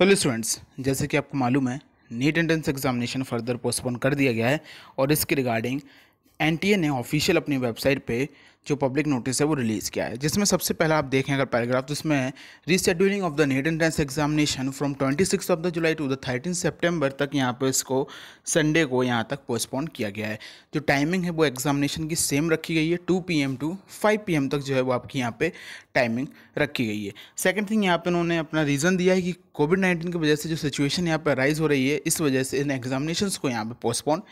hello students जैसे कि आपको मालूम है NEET entrance examination further postpone कर दिया गया है और इसके रिगार्डिंग एन ने ऑफिशियल अपनी वेबसाइट पे जो पब्लिक नोटिस है वो रिलीज़ किया है जिसमें सबसे पहला आप देखें अगर पैराग्राफ तो इसमें rescheduling of the NEET entrance examination from twenty six of the July to the thirteen September तक यहाँ पर इसको संडे को यहाँ तक पोस्टपोन किया गया है जो टाइमिंग है वो एग्जामिनेशन की सेम रखी गई है two P M to five P M तक जो है वो आपकी यहाँ पर टाइमिंग रखी गई है सेकेंड थिंग यहाँ पर उन्होंने अपना रीज़न दिया है कि कोविड नाइन्टीन की वजह से जो सिचुएशन यहाँ पर राइज हो रही है इस वजह से इन एग्जामिनेशन को यहाँ पर पोस्टपोन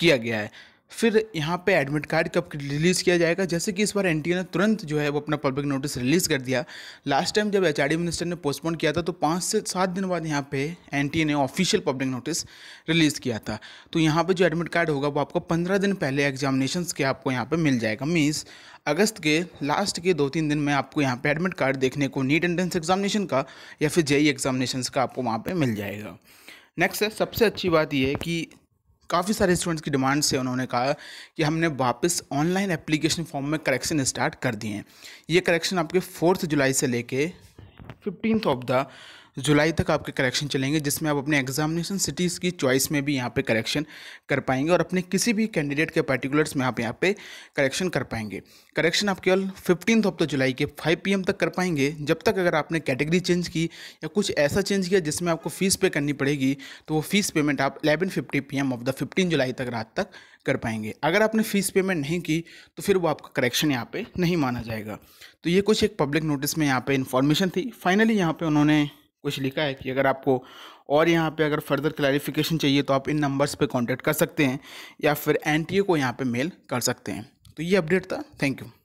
किया गया है फिर यहाँ पे एडमिट कार्ड कब रिलीज़ किया जाएगा जैसे कि इस बार एन ने तुरंत जो है वो अपना पब्लिक नोटिस रिलीज़ कर दिया लास्ट टाइम जब एच मिनिस्टर ने पोस्टपोन किया था तो पाँच से सात दिन बाद यहाँ पे एन ने ऑफिशियल पब्लिक नोटिस रिलीज़ किया था तो यहाँ पे जो एडमिट कार्ड होगा वो आपको पंद्रह दिन पहले एग्जामिनेशन के आपको यहाँ पर मिल जाएगा मीन्स अगस्त के लास्ट के दो तीन दिन में आपको यहाँ पर एडमिट कार्ड देखने को नीट एंट्रेंस एग्जामिनेशन का या फिर जेई एग्जामिनेशन e का आपको वहाँ पर मिल जाएगा नेक्स्ट है सबसे अच्छी बात यह है कि काफ़ी सारे स्टूडेंट्स की डिमांड से उन्होंने कहा कि हमने वापस ऑनलाइन एप्लीकेशन फॉर्म में करेक्शन स्टार्ट कर दिए हैं ये करेक्शन आपके फोर्थ जुलाई से लेके फिफ्टीन ऑफ द जुलाई तक आपके करेक्शन चलेंगे जिसमें आप अपने एग्जामिनेशन सिटीज़ की चॉइस में भी यहाँ पे करेक्शन कर पाएंगे और अपने किसी भी कैंडिडेट के पर्टिकुलर्स में आप यहाँ पे करेक्शन कर पाएंगे करेक्शन आप केवल फिफ्टीन ऑफ द जुलाई के फाइव पी तक कर पाएंगे जब तक अगर आपने कैटेगरी चेंज की या कुछ ऐसा चेंज किया जिसमें आपको फ़ीस पे करनी पड़ेगी तो वो फ़ीस पेमेंट आप eleven fifty p of the fifteen जुलाई तक रात तक कर पाएंगे अगर आपने फ़ीस पेमेंट नहीं की तो फिर वो आपका करेक्शन यहाँ पे नहीं माना जाएगा तो ये कुछ एक पब्लिक नोटिस में यहाँ पे इन्फॉर्मेशन थी फाइनली यहाँ पे उन्होंने कुछ लिखा है कि अगर आपको और यहाँ पे अगर फर्दर क्लैरिफिकेशन चाहिए तो आप इन नंबर्स पे कांटेक्ट कर सकते हैं या फिर एनटीए को यहाँ पे मेल कर सकते हैं तो ये अपडेट था थैंक यू